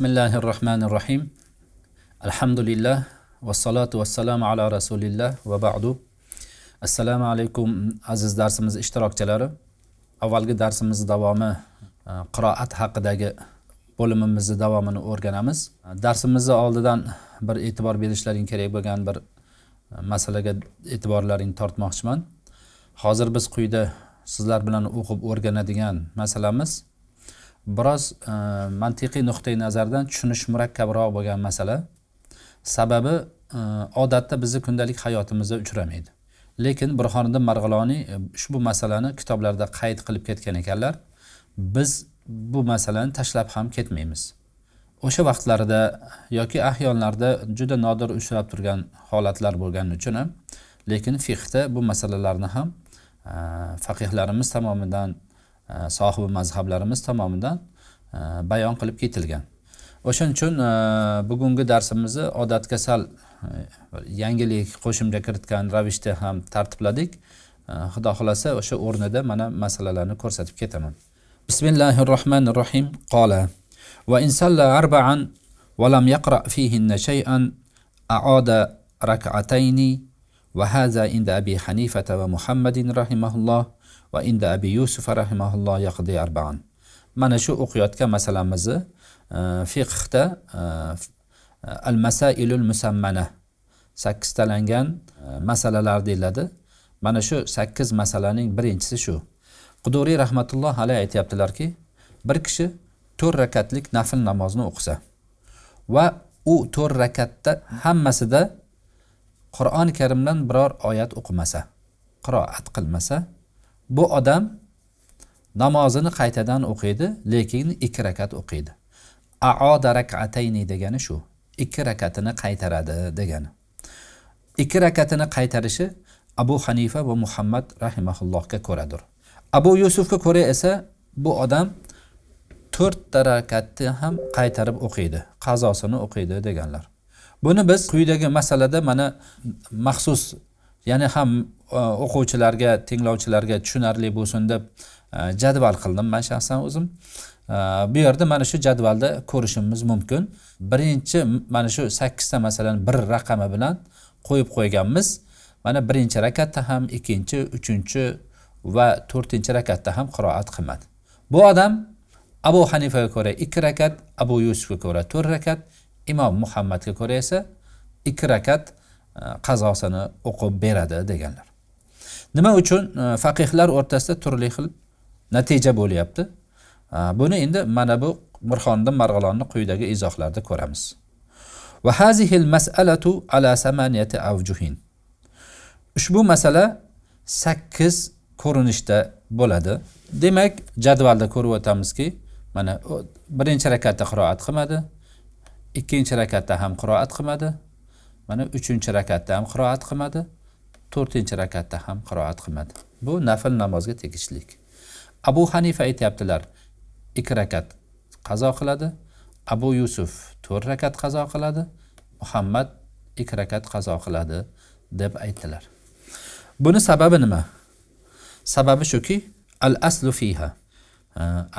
bismillahi rohmanir rohim alhamdulillah vassalotu vassalomu ala rasulillah va ba'du assalomu alaykum aziz darsimiz ishtirokchilari avvalgi darsimiz davomi e, qiroat haqidagi bo'limimizni davomini o'rganamiz darsimizni oldidan bir e'tibor berishlaring kerak bo'lgan bir e, masalaga e'tiborlaringni tortmoqchiman hozir biz quyida sizlar bilan o'qib o'rganadigan masalamiz biroz e, mantiqiy nuqtai nazardan tushunish murakkabroq bo'lgan masala sababi e, odatda bizni kundalik hayotimizda uchramaydi lekin burxoniddin marg'iloniy e, ushbu masalani kitoblarda qayd qilib ketgan ekanlar biz bu masalani tashlab ham ketmaymiz o'sha vaqtlarda yoki ahyonlarda juda nodir uchrab turgan holatlar bo'lgani uchun ham lekin fiqda bu masalalarni ham faqihlarimiz tomonidan E, sohibi mazhablarimiz tomonidan e, bayon qilib ketilgan o'shaning uchun e, bugungi darsimizni odatga sal yangilik qo'shimcha kiritgan ravishda ham tartibladik xudo xohlasa o'sha o'rnida mana masalalarni ko'rsatib ketaman bismillahi rohmanir rohim qola va insalla arbaan ولم يقرأ فيهن شيئا أعاد ركعتين وهذا عند أبي حنيفة ومحمد رحمه الله va inda abi yusuf rahimahulloh yaqdi arbaan mana shu o'qiyotgan masalamizni e, fiqhda e, e, al masailul musammana sakkiztalangan masalalar deyiladi mana shu sakkiz masalaning birinchisi shu quduriy rahmatulloh alayh aytyaptilarki bir kishi to'rt rakatlik nafl namozni o'qisa va u to'rt rakatda hammasida qur'oni karimdan biror oyat o'qimasa qiroat qilmasa bu odam namozini qaytadan o'qiydi lekin ikki rakat o'qiydi aoda rakatayni degani shu ikki rakatini qaytaradi degani ikki rakatini qaytarishi abu hanifa va muhammad rahimaullohga ko'radir abu yusufga ko'ra esa bu odam to'rtta rakatni ham qaytarib o'qiydi qazosini o'qiydi deganlar buni biz quyidagi masalada mana maxsus ya'ni ham e, o'quvchilarga tinglovchilarga tushunarli bo'lsin deb e, jadval qildim man shaxsan o'zim e, bu yerda mana shu jadvalda ko'rishimiz mumkin birinchi mana shu sakkizta masalan bir raqami bilan qo'yib qo'yganmiz mana birinchi rakatda ham ikkinchi uchinchi va to'rtinchi rakatda ham qiroat qilmadi bu odam abu hanifaga ko'ra ikki rakat abu yusufga ko'ra to'rt rakat imom muhammadga ko'ra esa ikki rakat E, qazosini o'qib beradi deganlar nima uchun e, faqihlar o'rtasida turli xil natija bo'lyapti e, buni endi mana bu mirxoniddin marg'ilonni quyidagi izohlarda ko'ramiz masalatu ala samaniyati ushbu masala sakkiz ko'rinishda bo'ladi demak jadvalda ko'rib o'tamizki mana birinchi rakatda qiroat qilmadi ikkinchi rakatda ham qiroat qilmadi mana uchinchi rakatda ham qiroat qilmadi to'rtinchi rakatda ham qiroat qilmadi bu nafl namozga tegishlik abu hanifa aytyaptilar ikki rakat qazo qiladi abu yusuf to'rt rakat qazo qiladi muhammad ikki rakat qazo qiladi deb aytdilar buni sababi nima sababi shuki al aslu fiha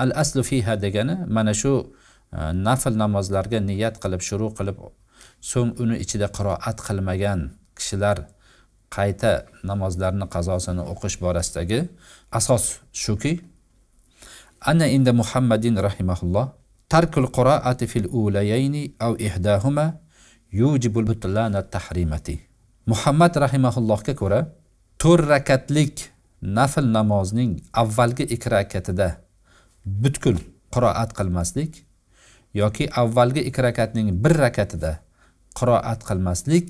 al aslu fiha degani mana shu nafl namozlarga niyat qilib shuru qilib so'ng uni ichida qiroat qilmagan kishilar qayta namozlarni qazosini o'qish borasidagi asos shuki ana inda muhammadin rahimaulloh tarkul qiroati fil ulayayni av ihdahuma yujibul butlana tahrimati muhammad rahimaullohga ko'ra to'rt rakatlik nafl namozning avvalgi ikki rakatida butkul qiroat qilmaslik yoki avvalgi ikki rakatning bir rakatida qiroat qilmaslik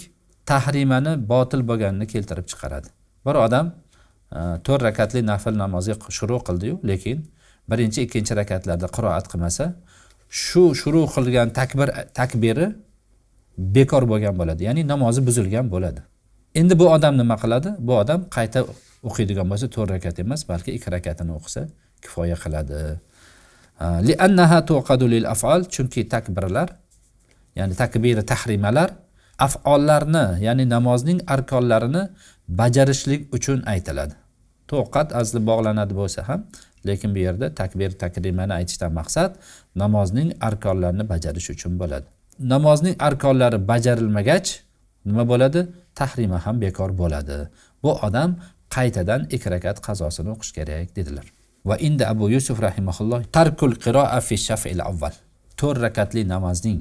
tahrimani botil bo'lganini keltirib chiqaradi bir odam e, to'rt rakatli nafl namozga shuru qildiyu lekin birinchi ikkinchi rakatlarda qiroat qilmasa shu shuru qilgan takbir takbiri bekor bo'lgan bo'ladi ya'ni namozi buzilgan bo'ladi endi bu odam nima qiladi bu odam qayta o'qiydigan bo'lsa to'rt rakat emas balki ikki rakatini o'qisa kifoya qiladi e, afal chunki takbirlar ya'ni takbiri tahrimalar af'ollarni ya'ni namozning arkonlarini bajarishlik uchun aytiladi to'qat asli bog'lanadi bo'lsa ham lekin bu yerda takbir takrimani aytishdan maqsad namozning arkonlarini bajarish uchun bo'ladi namozning arkonlari bajarilmagach nima bo'ladi tahrima ham bekor bo'ladi bu odam qaytadan ikki rakat qazosini o'qish kerak dedilar va inda abu yusuf rahimaulloh tarkul qiroa fi shafil avval to'rt rakatli namozning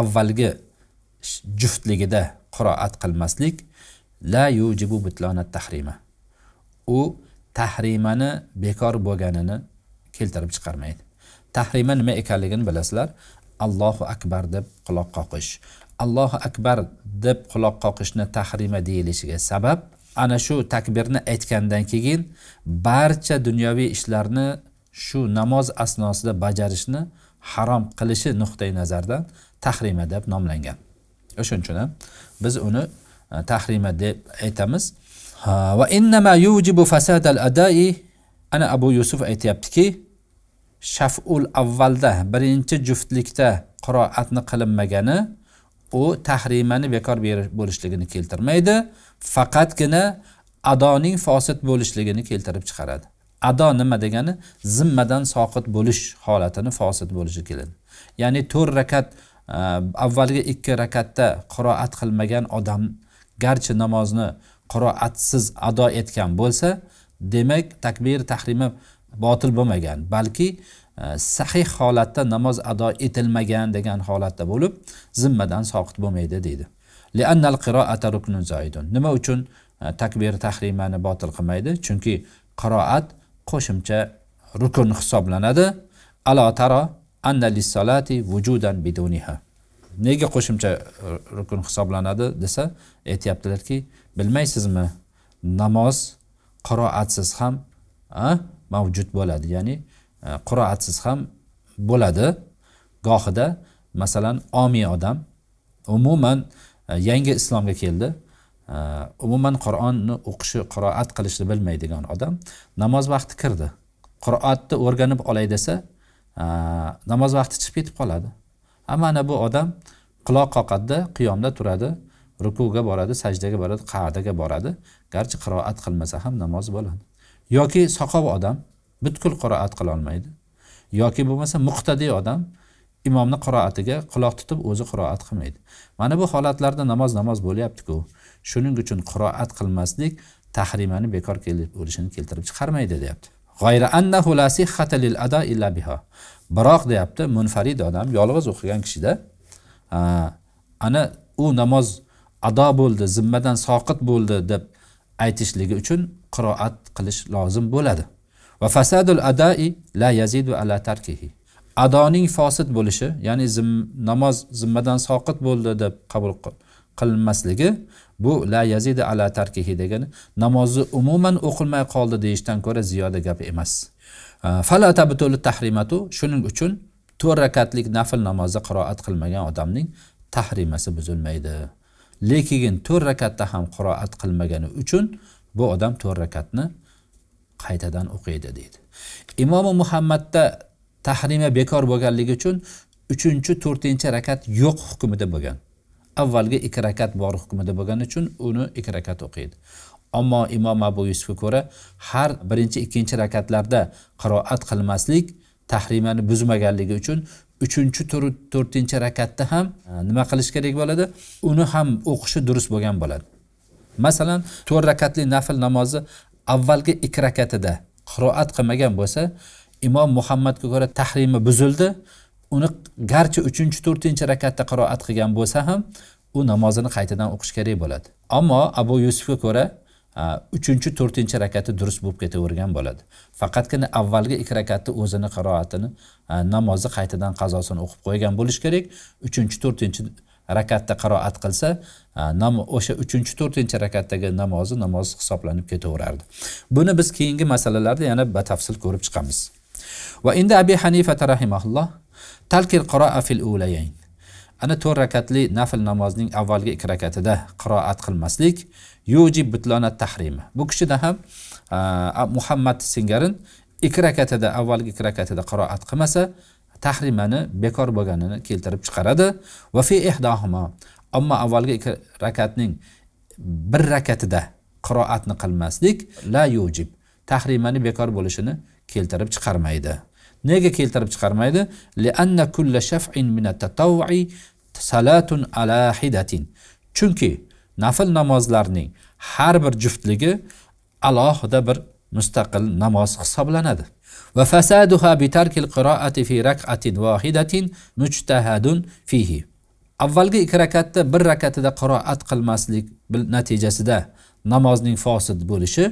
avvalgi juftligida qiroat qilmaslik la yujibu butlonat tahrima u tahrimani bekor bo'lganini keltirib chiqarmaydi tahrima nima ekanligini bilasizlar allohu akbar deb quloq qoqish allohu akbar deb quloq qoqishni tahrima deyilishiga sabab ana shu takbirni aytgandan keyin barcha dunyoviy ishlarni shu namoz asnosida bajarishni harom qilishi nuqtai nazardan tahrima deb nomlangan o'shaning uchun biz uni e, tahrima deb aytamiz va innama yujibu fasad al adai ana abu yusuf aytyaptiki shaful avvalda birinchi juftlikda qiroatni qilinmagani u tahrimani bekor bo'lishligini keltirmaydi faqatgina adoning fosit bo'lishligini keltirib chiqaradi ado nima degani zimmadan soqit bo'lish holatini fosil bo'lishi keladi ya'ni to'rt rakat Э, avvalgi ikki rakatda qiroat qilmagan odam garchi namozni qiroatsiz ado etgan bo'lsa demak takbir tahrimi botil bo'lmagan balki e, sahih holatda namoz ado etilmagan degan holatda bo'lib zimmadan soqit bo'lmaydi deydi ruknun nima uchun e, takbir tahrimani botil qilmaydi chunki qiroat qo'shimcha rukun hisoblanadi alo taro vujudan biduniha nega qo'shimcha rukun hisoblanadi desa aytyaptilarki bilmaysizmi namoz qiroatsiz ham mavjud bo'ladi ya'ni e, qiroatsiz ham bo'ladi gohida masalan omiy odam umuman e, yangi islomga keldi e, umuman qur'onni o'qishi qiroat qilishni bilmaydigan odam namoz vaqti kirdi qiroatni o'rganib olay desa namoz vaqti chiqib ketib qoladi a mana bu odam quloq qoqadida qiyomda turadi rukuga boradi sajdaga boradi qadaga boradi garchi qiroat qilmasa ham namoz bo'ladi yoki soqov odam butkul qiroat qilolmaydi yoki bo'lmasa muqtadiy odam imomni qiroatiga quloq tutib o'zi qiroat qilmaydi mana bu holatlarda namoz namoz bo'lyaptiku shuning uchun qiroat qilmaslik tahrimani bekor olishini keltirib chiqarmaydi deyapti g'ayra annahu la lil illa biha biroq deyapti munfarid odam yolg'iz o'qigan kishida ana u namoz ado bo'ldi zimmadan soqit bo'ldi deb aytishligi uchun qiroat qilish lozim bo'ladi va fasadul adai la yazidu ala tarkihi adoning fosid bo'lishi ya'ni zim, namoz zimmadan soqit bo'ldi deb qabul qilinmasligi bu la yazida ala tarkihi degani namozni umuman o'qilmay qoldi deyishdan ko'ra ziyoda gap emas fala tabtul tahrimatu shuning uchun to'rt rakatlik nafl namozni qiroat qilmagan odamning tahrimasi buzilmaydi lekin to'rt rakatda ham qiroat qilmagani uchun bu odam to'rt rakatni qaytadan o'qiydi deydi imomi muhammadda tahrima bekor bo'lganligi uchun uchinchi to'rtinchi rakat yo'q hukmida bo'lgan avvalgi ikki rakat bor hukmida bo'lgani uchun uni ikki rakat o'qiydi ammo imom abu yusufga ko'ra har birinchi ikkinchi rakatlarda qiroat qilmaslik tahrimani buzmaganligi uchun uchinchi to'rtinchi rakatda ham nima qilish kerak bo'ladi uni ham o'qishi durust bo'lgan bo'ladi masalan to'rt rakatli nafl namozi avvalgi ikki rakatida qiroat qilmagan bo'lsa imom muhammadga ko'ra tahrimi buzildi uni garchi uchinchi to'rtinchi rakatda qiroat qilgan bo'lsa ham u namozini qaytadan o'qish kerak bo'ladi ammo abu yusufga ko'ra uchinchi to'rtinchi rakati durust bo'lib ketavergan bo'ladi faqatgina avvalgi ikki rakatni o'zini qiroatini namozni qaytadan qazosini o'qib qo'ygan bo'lishi kerak uchinchi to'rtinchi rakatda qiroat qilsa o'sha uchinchi to'rtinchi rakatdagi namozi namoz hisoblanib ketaverardi buni biz keyingi masalalarda yana batafsil ko'rib chiqamiz va endi abi hanifata rahimaulloh talkil qiroa fil ulayayn ana to'rt rakatli nafl namozning avvalgi ikki rakatida qiroat qilmaslik yuji butlona tahrimi bu kishida ham muhammad singarin ikki rakatida avvalgi ikki rakatida qiroat qilmasa tahrimani bekor bo'lganini keltirib chiqaradi va fi ihdohuma ammo avvalgi ikki rakatning bir rakatida qiroatni qilmaslik la yujib tahrimani bekor bo'lishini keltirib chiqarmaydi nega keltirib chiqarmaydi lianna kulla shaf'in min tatavvui salatun ala hidatin chunki nafl namozlarning har bir juftligi alohida bir mustaqil namoz hisoblanadi va fasaduha bitarkil qiroati fi rak'atin wahidatin mujtahadun fihi avvalgi ikki rakatda bir rakatida qiroat qilmaslik natijasida namozning fosil bo'lishi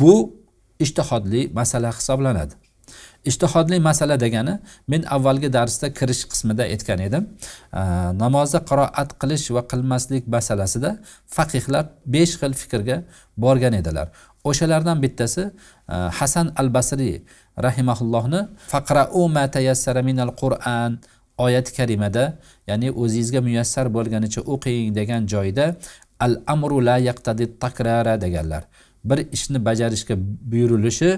bu ishtihodli masala hisoblanadi ishtihodli masala degani men avvalgi darsda kirish qismida aytgan edim namozda qiroat qilish va qilmaslik masalasida faqihlar besh xil fikrga borgan edilar o'shalardan bittasi hasan al basriy rahimaullohni faqrau ma tayassara minal qur'an oyati karimada ya'ni o'zingizga muyassar bo'lganicha o'qing degan joyda al amru la yaqtadi takrara deganlar bir ishni bajarishga buyurilishi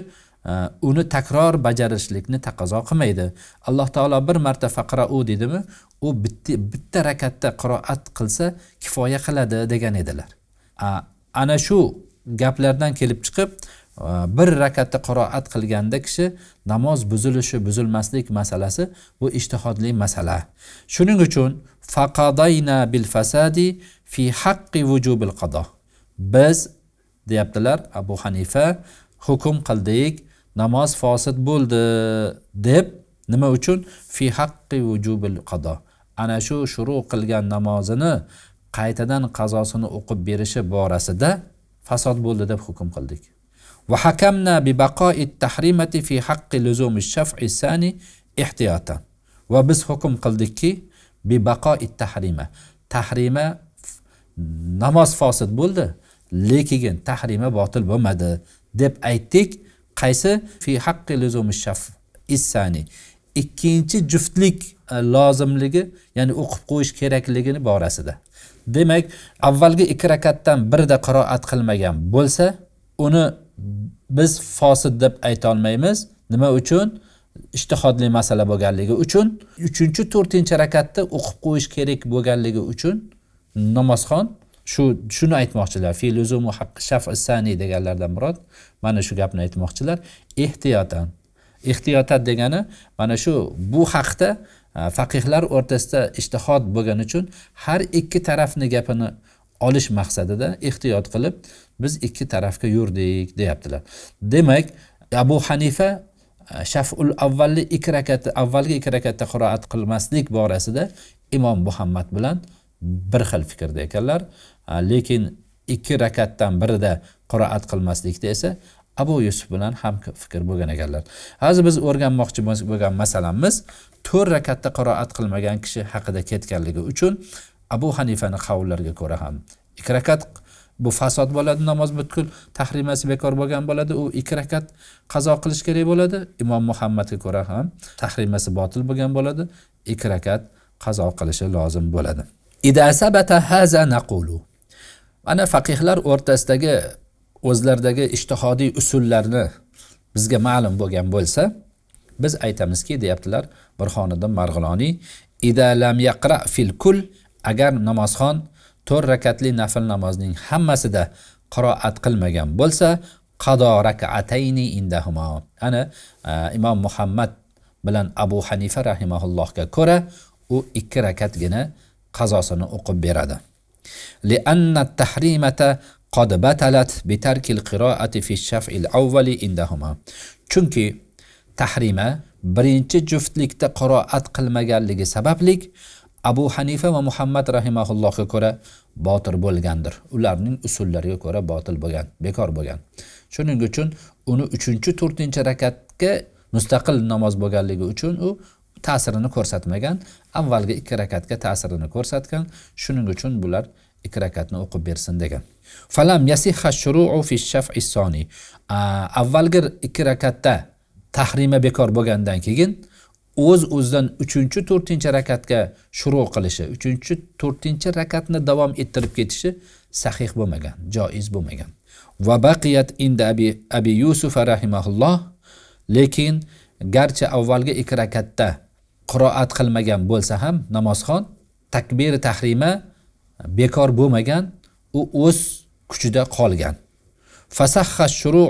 uni takror bajarishlikni taqozo qilmaydi alloh taolo bir marta faqra u deydimi u bitta bitta rakatda qiroat qilsa kifoya qiladi degan edilar ana shu gaplardan kelib chiqib e, bir rakatda qiroat qilganda kishi namoz buzilishi buzilmaslik masalasi bu ishtihodli masala shuning uchun faqadayna bil fasadi fi haqqi vujubil qado biz deyaptilar abu hanifa hukm qildik namoz fosit bo'ldi deb nima uchun fi haqqi vujubil qado ana shu shuru qilgan namozini qaytadan qazosini o'qib berishi borasida fasod bo'ldi deb hukm qildik va hakamna bi baqoi tahrimati fi haqqi luzumi shaf'i sani ehtiyotan va biz hukm qildikki bi baqoi tahrima tahrima namoz fosit bo'ldi lekin tahrima botil bo'lmadi deb aytdik qaysi fi haqqi luzumi shaf issani ikkinchi juftlik e, lozimligi ya'ni o'qib qo'yish kerakligini borasida demak avvalgi ikki rakatdan birida qiroat qilmagan bo'lsa uni biz fosil deb aytolmaymiz nima uchun ishtihodli masala bo'lganligi uchun uchinchi to'rtinchi rakatni o'qib qo'yish kerak bo'lganligi uchun namozxon shu shuni aytmoqchilar filuzumu haqqi shaf isani deganlardan murod mana shu gapni aytmoqchilar ehtiyotan ehtiyotat degani mana shu bu haqda e, faqihlar o'rtasida ishtihod bo'lgani uchun har ikki tarafni gapini olish maqsadida ehtiyot qilib biz ikki tarafga yurdik deyaptilar demak abu hanifa e, shaful avvalni ikki rakat avvalgi ikki rakatda qiroat qilmaslik borasida imom muhammad bilan bir xil fikrda ekanlar lekin ikki rakatdan birida qiroat qilmaslikda esa abu yusuf bilan ham fikr bo'lgan ekanlar hozir biz o'rganmoqchi bo'lgan masalamiz to'rt rakatda qiroat qilmagan kishi haqida ketganligi uchun abu hanifani qavllariga ko'ra ham ikki rakat bu fasod bo'ladi namoz butkul tahrimasi bekor bo'lgan bo'ladi u ikki rakat qazo qilish kerak bo'ladi imom muhammadga ko'ra ham tahrimasi botil bo'lgan bo'ladi ikki rakat qazo qilishi lozim bo'ladi ana faqihlar o'rtasidagi o'zlaridagi ishtihodiy usullarni bizga ma'lum bo'lgan bo'lsa biz aytamizki deyaptilar burxoniddin marg'iloniy ida lam yaqra fil kul agar namozxon to'rt rakatli nafl namozning hammasida qiroat qilmagan bo'lsa qado rakatayni indahuma ana e, imom muhammad bilan abu hanifa rahimaullohga ko'ra u ikki rakatgina qazosini o'qib beradi لأن التحريمة قد بتلت بترك القراءة في الشفع الأول عندهما chunki tahrima birinchi juftlikda qiroat qilmaganligi sabablik abu hanifa va muhammad rahimaullohga ko'ra botil bo'lgandir ularning usullariga ko'ra botil bo'lgan bekor bo'lgan shuning uchun uni uchinchi to'rtinchi rakatga mustaqil namoz bo'lganligi uchun u ta'sirini ko'rsatmagan avvalgi ikki rakatga ta'sirini ko'rsatgan shuning uchun bular ikki rakatni o'qib bersin degan falam shuruu fi avvalgi ikki rakatda tahrima bekor bo'lgandan keyin o'z o'zidan uchinchi to'rtinchi rakatga shuru qilishi uchinchi to'rtinchi rakatni davom ettirib ketishi sahih bo'lmagan joiz bo'lmagan va baqiyat inda abi abi yusuf rahimahulloh lekin garchi avvalgi ikki rakatda qiroat qilmagan bo'lsa ham namozxon takbiri tahrima bekor bo'lmagan u o'z kuchida qolgan shuruu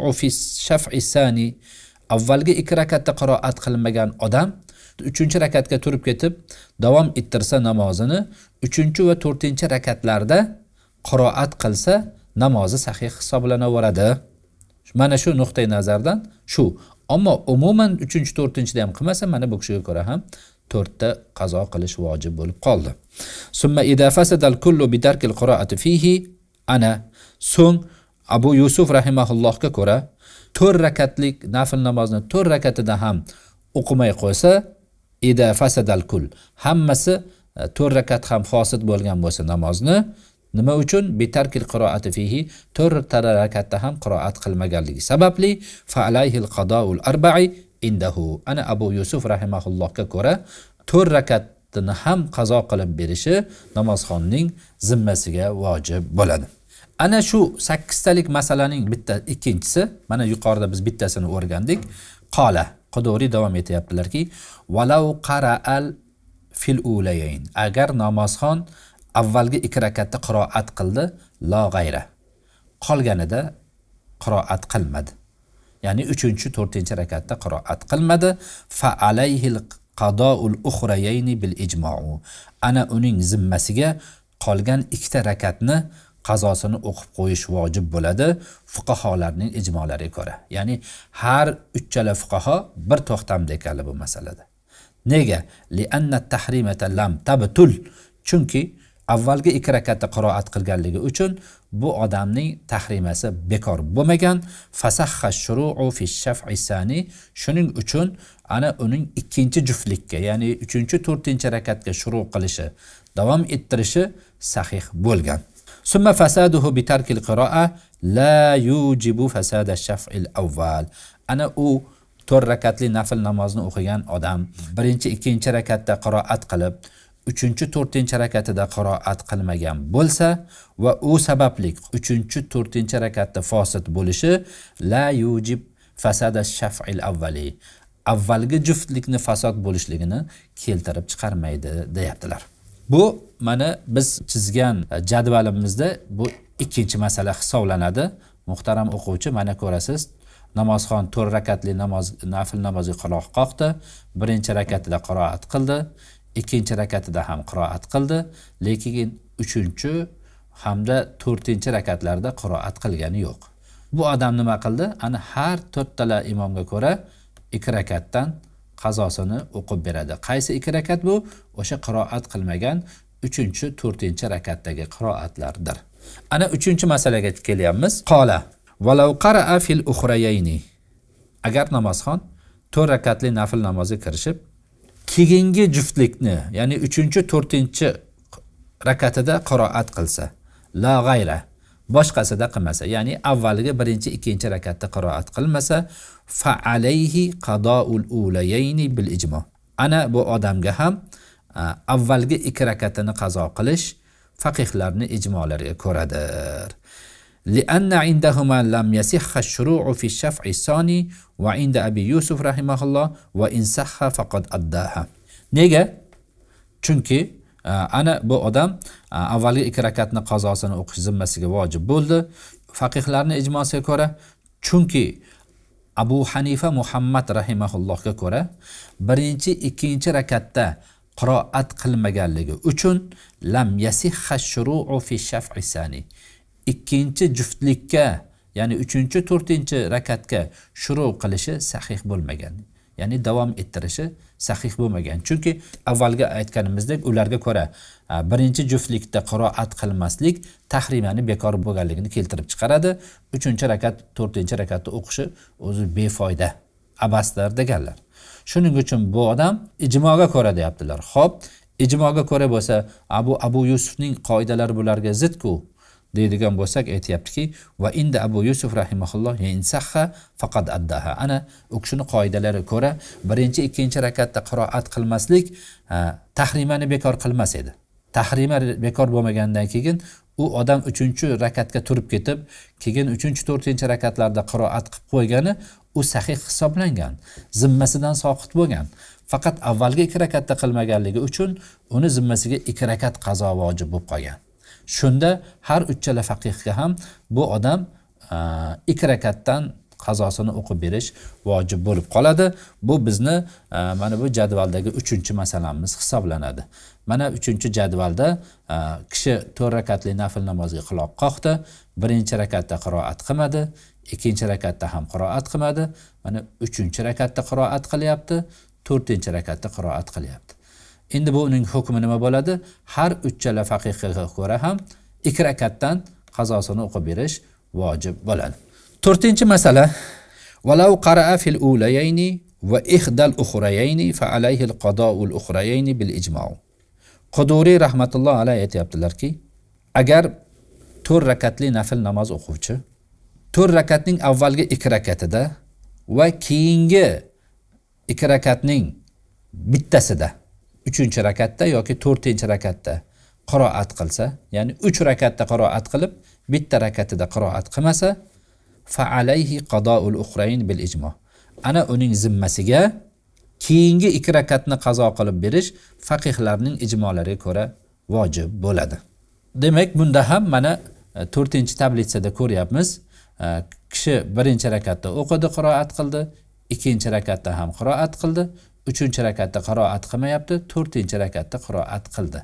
shafi sani avvalgi ikki rakatda qiroat qilinmagan odam uchinchi rakatga turib ketib davom ettirsa namozini uchinchi va to'rtinchi rakatlarda qiroat qilsa namozi sahih hisoblanaveradi mana shu nuqtai nazardan shu ammo umuman uchinchi to'rtinchida ham qilmasa mana bu kishiga ko'ra ham to'rtta qazo qilish vojib bo'lib qoldi summa ida fasadal kullu bidarkil qiroati fihi ana so'ng abu yusuf rahimaullohga ko'ra to'rt rakatlik nafl namozni to'rt rakatida ham o'qimay qo'ysa ida fasadal kul hammasi e, to'rt rakat ham fosil bo'lgan bo'lsa namozni nima uchun bitarkil qiroati fihi to'rt rakatda ham qiroat qilmaganligi sababli faalayhil qadoul arbai indahu ana abu yusuf rahimaullohga ko'ra to'rt rakatni ham qazo qilib berishi namozxonning zimmasiga vojib bo'ladi ana shu sakkiztalik masalaning bitta ikkinchisi mana yuqorida biz bittasini o'rgandik qola quduriy davom etyaptilarki valau qaraal fil ulayayn agar namozxon avvalgi ikki rakatda qiroat qildi lo g'ayra qolganida qiroat qilmadi ya'ni uchinchi to'rtinchi rakatda qiroat qilmadi fa alayhil qadoul uxrayayni bil ijmou ana uning zimmasiga qolgan ikkita rakatni qazosini o'qib qo'yish vojib bo'ladi fuqaholarning ijmolariga ko'ra ya'ni har uchchala fuqaho bir to'xtamda ekanlar bu masalada nega lianna tahrimata lam tabtul chunki avvalgi ikki rakatda qiroat qilganligi uchun bu odamning tahrimasi bekor bo'lmagan fasahha shuruu fi shaf'i sani shuning uchun ana uning ikkinchi juftlikka ya'ni uchinchi to'rtinchi rakatga shuru qilishi davom ettirishi sahih bo'lgan summa fasaduhu بترك qiroa la yujibu fasada shaf'il avval ana u to'rt rakatli nafl namozni o'qigan odam birinchi ikkinchi rakatda qiroat qilib uchinchi to'rtinchi rakatida qiroat qilmagan bo'lsa va u sabablik uchinchi to'rtinchi rakatda fosit bo'lishi la yujib fasada shafil avvali avvalgi juftlikni fasod bo'lishligini keltirib chiqarmaydi deyaptilar bu mana biz chizgan jadvalimizda bu ikkinchi masala hisoblanadi muhtaram o'quvchi mana ko'rasiz namozxon to'rt rakatli namoz nafl namoziga quloq qoqdi birinchi rakatida qiroat qildi ikkinchi rakatida ham qiroat qildi lekin uchinchi hamda to'rtinchi rakatlarda qiroat qilgani yo'q bu odam nima qildi ana har to'rttala imomga ko'ra ikki rakatdan qazosini o'qib beradi qaysi ikki rakat bu o'sha qiroat qilmagan uchinchi to'rtinchi rakatdagi qiroatlardir ana uchinchi masalaga kelyapmiz qola valau qaraa fil agar namozxon to'rt rakatli nafl namozga kirishib keyingi juftlikni ya'ni uchinchi to'rtinchi rakatida qiroat qilsa la g'ayra boshqasida qilmasa ya'ni avvalgi birinchi ikkinchi rakatda qiroat qilmasa fa alayhi qadoul ulayayni bil ijmo ana bu odamga ham avvalgi ikki rakatini qazo qilish faqihlarni ijmolariga ko'radir لأن عندهما لم يصح الشروع في الشفع الثاني وعند أبي يوسف رحمه الله وإن صح فقد أداها nega chunki ana bu odam avvalgi ikki rakatni qazosini واجب بولد vojib bo'ldi faqihlarni ijmosiga ko'ra chunki abu hanifa muhammad كورا ko'ra birinchi ikkinchi rakatda qiroat qilmaganligi uchun lam yasihha shuruu fi shaf'i الثاني ikkinchi juftlikka ya'ni uchinchi to'rtinchi rakatga shuru qilishi sahih bo'lmagan ya'ni davom ettirishi sahih bo'lmagan chunki avvalgi aytganimizdek ularga ko'ra birinchi juftlikda qiroat qilmaslik tahrimani bekor bo'lganligini keltirib chiqaradi uchinchi rakat to'rtinchi rakatni o'qishi o'zi befoyda abaslar deganlar shuning uchun bu odam ijmoga ko'ra deyaptilar ho'p ijmoga ko'ra bo'lsa abu abu yusufning qoidalari bularga zidku deydigan bo'lsak aytyaptiki va inda abu yusuf rahimaulloh yinsahha faqat addaha ana u kishini qoidalari ko'ra birinchi ikkinchi rakatda qiroat qilmaslik tahrimani bekor qilmas edi tahrima bekor bo'lmagandan keyin u odam uchinchi rakatga turib ketib keyin uchinchi to'rtinchi rakatlarda qiroat qilib qo'ygani u sahih hisoblangan zimmasidan soqit bo'lgan faqat avvalgi ikki rakatda qilmaganligi uchun uni zimmasiga ikki rakat qazo vojib bo'lib qolgan shunda har uchala faqihga ham bu odam e, ikki rakatdan qazosini o'qib berish vojib bo'lib qoladi bu bizni e, mana bu jadvaldagi uchinchi masalamiz hisoblanadi mana uchinchi jadvalda e, kishi to'rt rakatli nafl namozga quloq qoqdi birinchi rakatda qiroat qilmadi ikkinchi rakatda ham qiroat qilmadi mana uchinchi rakatda qiroat qilyapti to'rtinchi rakatda qiroat qilyapti endi bu uning hukmi nima bo'ladi har uchchala faqiqaga ko'ra ham ikki rakatdan qazosini o'qib berish vojib bo'ladi to'rtinchi masala valau qaraa fil ulayayni va ihdal uxrayayni fa alayhi al uxrayayni bil ijmo quduriy rahmatulloh alayh aytyaptilarki agar to'rt rakatli nafl namoz o'quvchi to'rt rakatning avvalgi ikki rakatida va keyingi ikki rakatning bittasida uchinchi rakatda yoki to'rtinchi rakatda qiroat qilsa ya'ni uch rakatda qiroat qilib bitta rakatida qiroat qilmasa fa alayhi qadoul uxrayn bil ijmo ana uning zimmasiga keyingi ikki rakatni qazo qilib berish faqihlarning ijmolariga ko'ra vojib bo'ladi demak bunda ham mana e, to'rtinchi tablitsada ko'ryapmiz e, kishi birinchi rakatda o'qidi qiroat qildi ikkinchi rakatda ham qiroat qildi uchinchi rakatda qiroat qilmayapti to'rtinchi rakatda qiroat qildi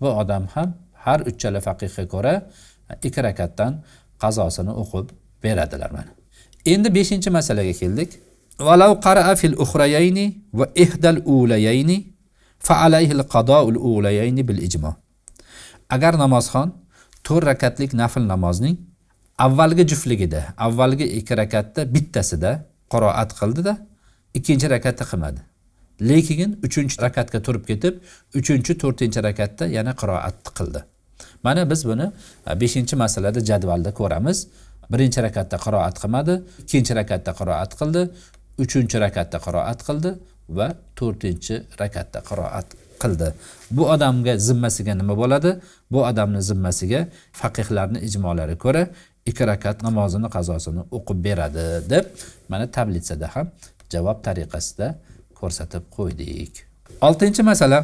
bu odam ham har uchala faqihga ko'ra ikki rakatdan qazosini o'qib beradilar mana endi beshinchi masalaga keldik valau qaraa fil uhrayayni va ihdal ulayayni fa alayhil qadoul ulayayni bil ijmo agar namozxon to'rt rakatlik nafl namozning avvalgi juftligida avvalgi ikki rakatda bittasida qiroat qildida ikkinchi rakatda qilmadi lekin uchinchi rakatga turib ketib uchinchi to'rtinchi rakatda yana qiroatni qildi mana biz buni e, beshinchi masalada jadvalda ko'ramiz birinchi rakatda qiroat qilmadi ikkinchi rakatda qiroat qildi uchinchi rakatda qiroat qildi va to'rtinchi rakatda qiroat qildi bu odamga zimmasiga nima bo'ladi bu odamni zimmasiga faqihlarni ijmolari ko'ra ikki rakat namozini qazosini o'qib beradi deb mana tablitsada ham javob tariqasida ko'rsatib qo'ydik oltinchi masala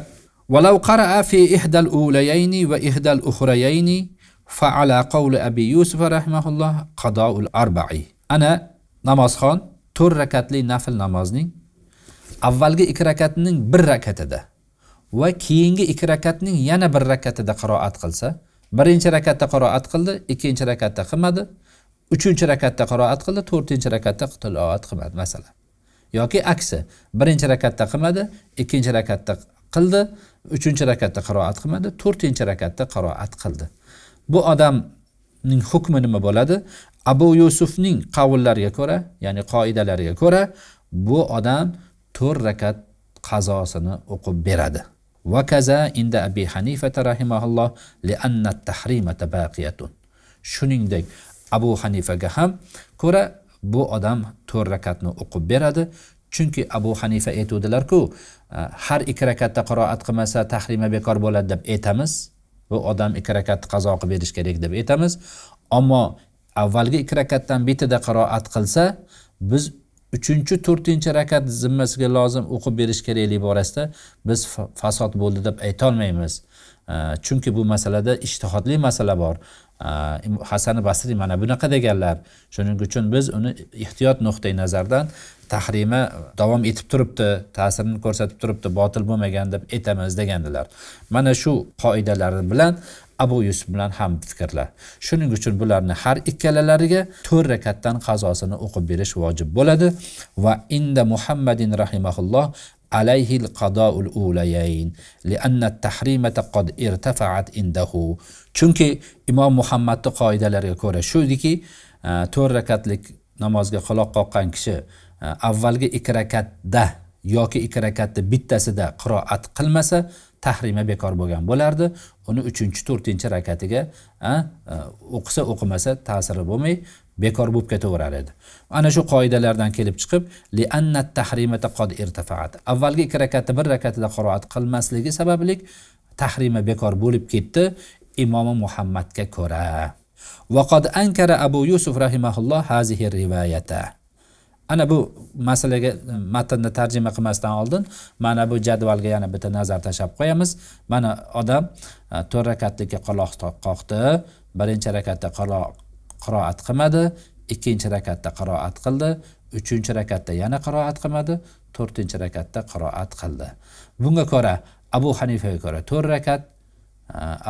ولو قرأ في إحدى الأوليين وإحدى الأخريين فعلى قول أبي يوسف رحمه الله قضاء الأربعي أنا namozxon to'rt rakatli nafl namozning avvalgi ikki rakatining bir rakatida va keyingi ikki rakatning yana bir rakatida qiroat qilsa birinchi rakatda qiroat qildi ikkinchi rakatda qilmadi uchinchi rakatda qiroat qildi to'rtinchi rakatda tiloat qilmadi masalan yoki aksi birinchi rakatda qilmadi ikkinchi rakatda qildi uchinchi rakatda qiroat qilmadi to'rtinchi rakatda qiroat qildi bu odamning hukmi nima bo'ladi abu yusufning qavllariga ko'ra ya'ni qoidalariga ko'ra bu odam to'rt rakat qazosini o'qib beradi vakaza inda abi hanifata rahimaulloh lianna tahrimata baqiyatun shuningdek abu hanifaga ham ko'ra bu odam to'rt rakatni o'qib beradi chunki abu hanifa aytuvdilarku har ikki rakatda qiroat qilmasa tahrima bekor bo'ladi deb aytamiz bu odam ikki rakatni qazo qilib berish kerak deb aytamiz ammo avvalgi ikki rakatdan bittida qiroat qilsa biz uchinchi to'rtinchi rakat zimmasiga lozim o'qib berish kerakligi borasida biz fasod bo'ldi deb aytolmaymiz chunki bu masalada ishtihodli masala bor hasani basriy mana bunaqa deganlar shuning uchun biz uni ehtiyot nuqtai nazardan tahrima davom etib turibdi ta'sirini ko'rsatib turibdi botil bo'lmagan deb aytamiz degandilar mana shu qoidalar bilan abu yusuf bilan ham fikrlar shuning uchun bularni har ikkalalariga to'rt rakatdan qazosini o'qib berish vojib bo'ladi va inda muhammadin rahimaulloh عليه القضاء الأوليين لأن التحريمة قد ارتفعت عنده chunki imom muhammadni qoidalariga ko'ra shudiki to'rt rakatlik namozga خلاق qoqqan kishi avvalgi 2 rakatda yoki ikki rakatni bittasida qiroat qilmasa tahrima bekor bo'lgan bo'lardi uni uchinchi to'rtinchi rakatiga o'qisa o'qimasa ta'siri bo'lmay bekor bo'lib ketaverar edi ana shu qoidalardan kelib chiqib liannat tahrimata qod irtafaat avvalgi ikki rakatni bir rakatida qiroat qilmasligi sababli tahrima bekor bo'lib ketdi imomi muhammadga ko'ra vaqod ankara abu yusuf rahimahulloh hazihi rivoyata ana bu masalaga matnni tarjima qilmasdan oldin mana bu jadvalga yana bitta nazar tashlab qo'yamiz mana odam to'rt rakatlikka qaloq qoqdi birinchi rakatda qaloq qiroat qilmadi ikkinchi rakatda qiroat qildi uchinchi rakatda yana qiroat qilmadi to'rtinchi rakatda qiroat qildi bunga ko'ra abu hanifaga ko'ra to'rt rakat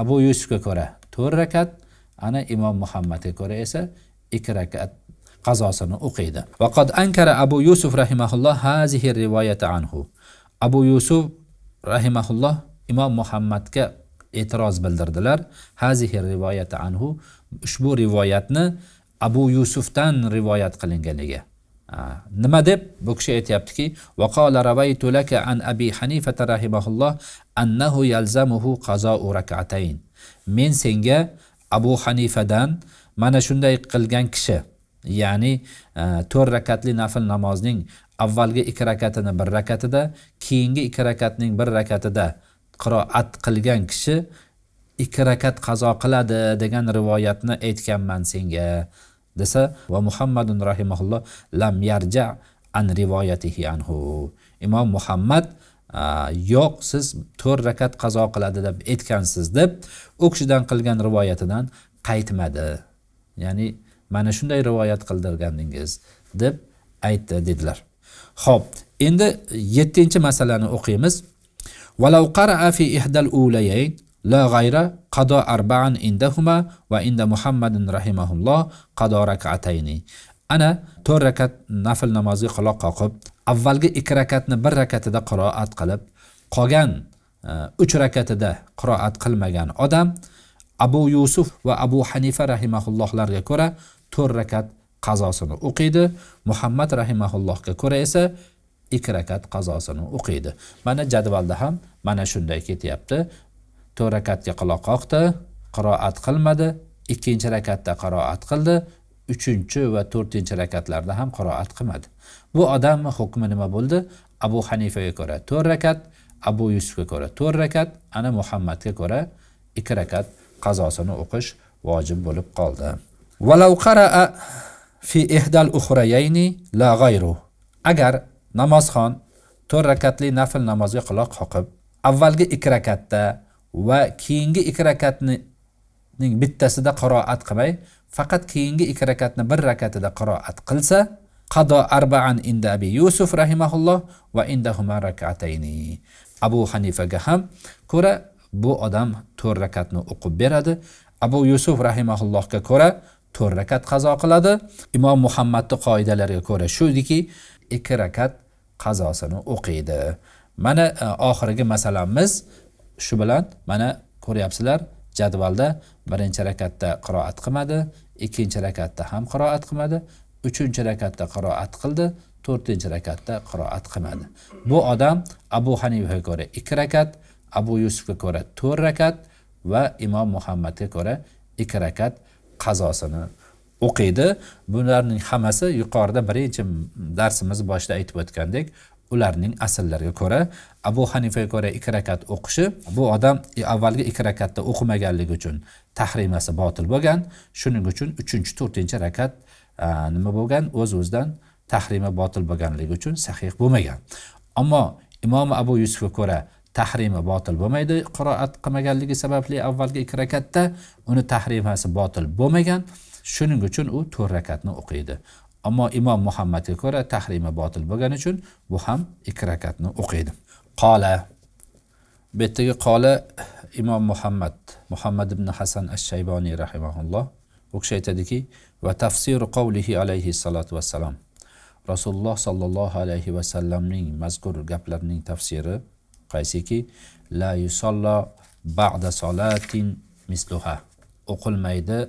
abu yusufga ko'ra to'rt rakat ana imom muhammadga ko'ra esa ikki rakat qazosini o'qiydi vaqad ankara abu yusuf rahimaulloh hazihi rivoyata anhu abu yusuf rahimaulloh imom muhammadga e'tiroz bildirdilar hazihi rivoyati anhu ushbu rivoyatni abu yusufdan rivoyat qilinganiga nima deb bu kishi aytyaptiki vaqola ravaytu laka an abi hanifata rahimahulloh annahu yalzamuhu qazou rakatayn men senga abu hanifadan mana shunday qilgan kishi ya'ni e, to'rt rakatli nafl namozning avvalgi ikki rakatini bir rakatida keyingi ikki rakatning bir rakatida qiroat qilgan kishi ikki rakat qazo qiladi degan rivoyatni aytganman senga desa va muhammadun rahimaulloh lam yarja an rivoyatihi anhu imom muhammad yo'q siz to'rt rakat qazo qiladi deb aytgansiz deb u kishidan qilgan rivoyatidan qaytmadi ya'ni mana shunday rivoyat qildirgandingiz deb aytdi dedilar ho'p endi yettinchi masalani o'qiymiz ولو قرأ في إحدى الأوليين لا غير قضى أربعا عندهما وعند محمد رحمه الله قضى ركعتين أنا تور ركعت نفل نمازي قلا قاقب avvalgi ikki rakatni bir rakatida qiroat qilib qolgan e, uch rakatida qiroat qilmagan odam abu yusuf va abu hanifa rahimaullohlarga ko'ra 4 rakat qazosini o'qiydi muhammad rahimaullohga ko'ra esa ikki rakat qazosini o'qiydi mana jadvalda ham mana shunday ketyapti to'rt rakatga quloq qoqdi qiroat qilmadi ikkinchi rakatda qiroat qildi uchinchi va to'rtinchi rakatlarda ham qiroat qilmadi bu odamni hukmi nima bo'ldi abu hanifaga ko'ra to'rt rakat abu yusufga ko'ra to'rt rakat ana muhammadga ko'ra ikki rakat qazosini o'qish vojib bo'lib qoldi qaraa fi ihdal la agar namozxon to'rt rakatli nafl namozga quloq qoqib avvalgi ikki rakatda va keyingi ikki rakatning bittasida qiroat qilmay faqat keyingi ikki rakatni bir rakatida qiroat qilsa qado arbaan inda abi yusuf rahimaulloh va indahuma rakatayni abu hanifaga ham ko'ra bu odam to'rt rakatni o'qib beradi abu yusuf rahimaullohga ko'ra to'rt rakat qazo qiladi imom muhammadni qoidalariga ko'ra shudiki ikki rakat qazosini o'qiydi mana e, oxirgi masalamiz shu bilan mana ko'ryapsizlar jadvalda birinchi rakatda qiroat qilmadi ikkinchi rakatda ham qiroat qilmadi uchinchi rakatda qiroat qildi to'rtinchi rakatda qiroat qilmadi bu odam abu hanifaga ko'ra ikki rakat abu yusufga ko'ra to'rt rakat va imom muhammadga ko'ra ikki rakat qazosini o'qiydi bularning hammasi yuqorida birinchi darsimiz boshida aytib o'tgandek ularning asllariga ko'ra abu hanifaga ko'ra ikki rakat o'qishi bu odam avvalgi ikki rakatda o'qimaganligi uchun tahrimasi botil bo'lgan shuning uchun uchinchi to'rtinchi rakat nima bo'lgan o'z öz o'zidan tahrima botil bo'lganligi uchun sahih bo'lmagan ammo imom abu yusufga ko'ra tahrimi botil bo'lmaydi qiroat qilmaganligi sababli avvalgi ikki rakatda uni tahrimasi botil bo'lmagan shuning uchun u to'rt rakatni o'qiydi ammo imom muhammadga ko'ra tahrimi botil bo'lgani uchun bu ham ikki rakatni o'qiydi qola bu yerdagi qola imom muhammad muhammad ibn hasan ash shayboniy rahimaulloh u kishi aytadiki va tafsiru qavlihi alayhi salotu vassalom rasululloh sollallohu alayhi vasallamning mazkur gaplarining tafsiri qaysiki la yusollo ba'da solatin misluha o'qilmaydi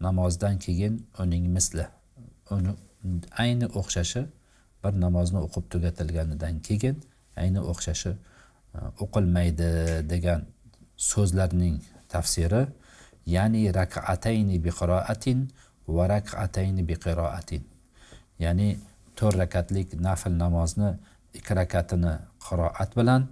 namozdan keyin uning misli uni ayni o'xshashi bir namozni o'qib tugatilganidan keyin ayni o'xshashi e, o'qilmaydi degan so'zlarning tafsiri ya'ni rakatayni biqiroatin va rakatayni biqiroatin ya'ni to'rt rakatlik nafl namozni ikki rakatini qiroat bilan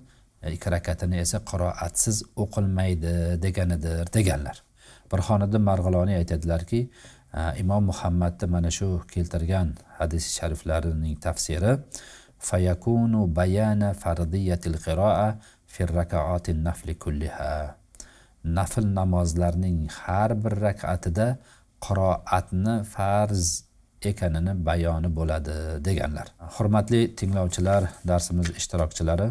e, ikki rakatini esa qiroatsiz o'qilmaydi deganidir deganlar burxoniddin marg'iloniy aytadilarki imom muhammadni mana shu keltirgan hadis shariflarining tafsiri fayakunu bayana fardiyatil qiroa firrakaotin nafli kulliha nafl namozlarning har bir rakatida qiroatni farz ekanini bayoni bo'ladi deganlar hurmatli tinglovchilar darsimiz ishtirokchilari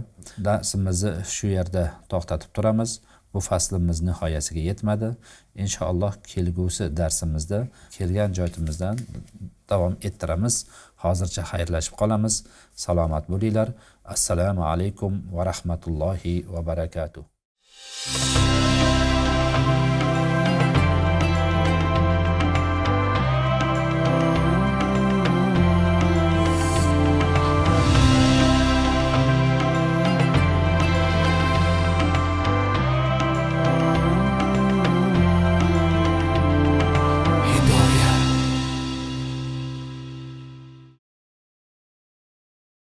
darsimizni shu yerda to'xtatib turamiz bu faslimiz nihoyasiga yetmadi inshaalloh kelgusi darsimizda kelgan joyimizdan davom ettiramiz hozircha xayrlashib qolamiz salomat bo'linglar assalomu alaykum va rahmatullohi va barakatuh